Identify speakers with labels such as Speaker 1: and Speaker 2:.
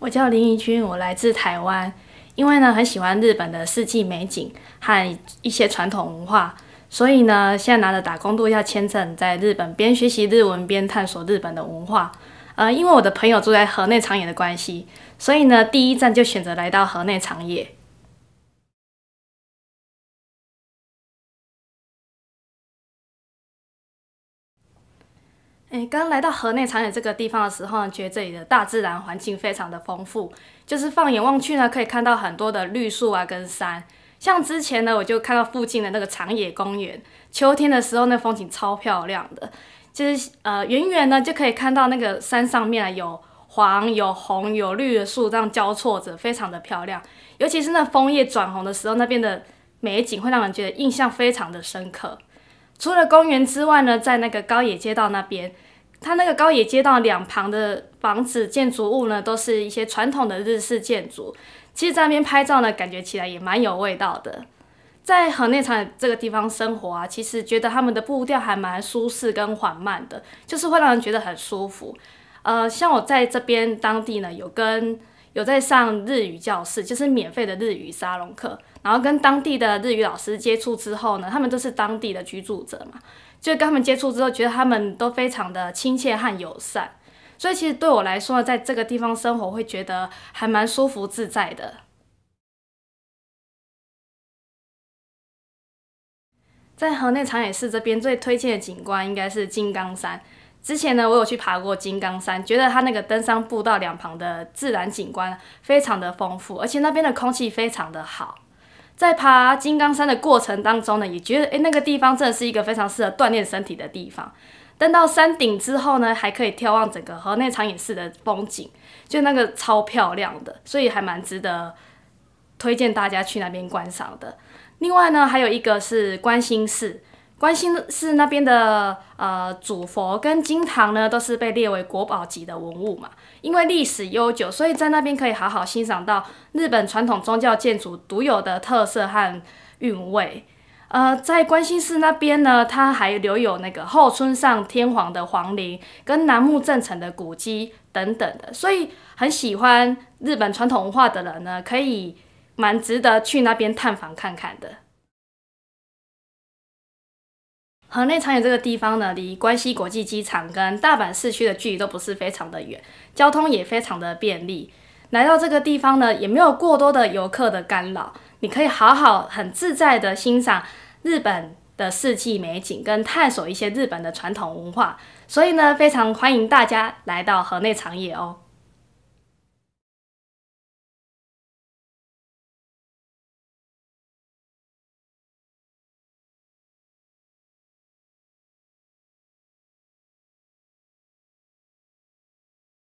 Speaker 1: 我叫林怡君，我来自台湾。因为呢，很喜欢日本的四季美景和一些传统文化，所以呢，现在拿着打工度假签证在日本边学习日文边探索日本的文化。呃，因为我的朋友住在河内长野的关系，所以呢，第一站就选择来到河内长野。哎，刚刚来到河内长野这个地方的时候，觉得这里的大自然环境非常的丰富。就是放眼望去呢，可以看到很多的绿树啊跟山。像之前呢，我就看到附近的那个长野公园，秋天的时候那风景超漂亮的。就是呃，远远呢就可以看到那个山上面啊有黄有红有绿的树这样交错着，非常的漂亮。尤其是那枫叶转红的时候，那边的美景会让人觉得印象非常的深刻。除了公园之外呢，在那个高野街道那边，它那个高野街道两旁的房子建筑物呢，都是一些传统的日式建筑。其实，在那边拍照呢，感觉起来也蛮有味道的。在河内场这个地方生活啊，其实觉得他们的步调还蛮舒适跟缓慢的，就是会让人觉得很舒服。呃，像我在这边当地呢，有跟。有在上日语教室，就是免费的日语沙龙课，然后跟当地的日语老师接触之后呢，他们都是当地的居住者嘛，就跟他们接触之后，觉得他们都非常的亲切和友善，所以其实对我来说，在这个地方生活会觉得还蛮舒服自在的。在河内长野市这边最推荐的景观应该是金刚山。之前呢，我有去爬过金刚山，觉得它那个登山步道两旁的自然景观非常的丰富，而且那边的空气非常的好。在爬金刚山的过程当中呢，也觉得诶，那个地方真的是一个非常适合锻炼身体的地方。登到山顶之后呢，还可以眺望整个河内长野市的风景，就那个超漂亮的，所以还蛮值得推荐大家去那边观赏的。另外呢，还有一个是观心寺。关心寺那边的呃主佛跟金堂呢，都是被列为国宝级的文物嘛，因为历史悠久，所以在那边可以好好欣赏到日本传统宗教建筑独有的特色和韵味。呃，在关心寺那边呢，它还留有那个后村上天皇的皇陵跟楠木正成的古迹等等的，所以很喜欢日本传统文化的人呢，可以蛮值得去那边探访看看的。河内长野这个地方呢，离关西国际机场跟大阪市区的距离都不是非常的远，交通也非常的便利。来到这个地方呢，也没有过多的游客的干扰，你可以好好很自在的欣赏日本的四季美景，跟探索一些日本的传统文化。所以呢，非常欢迎大家来到河内长野哦。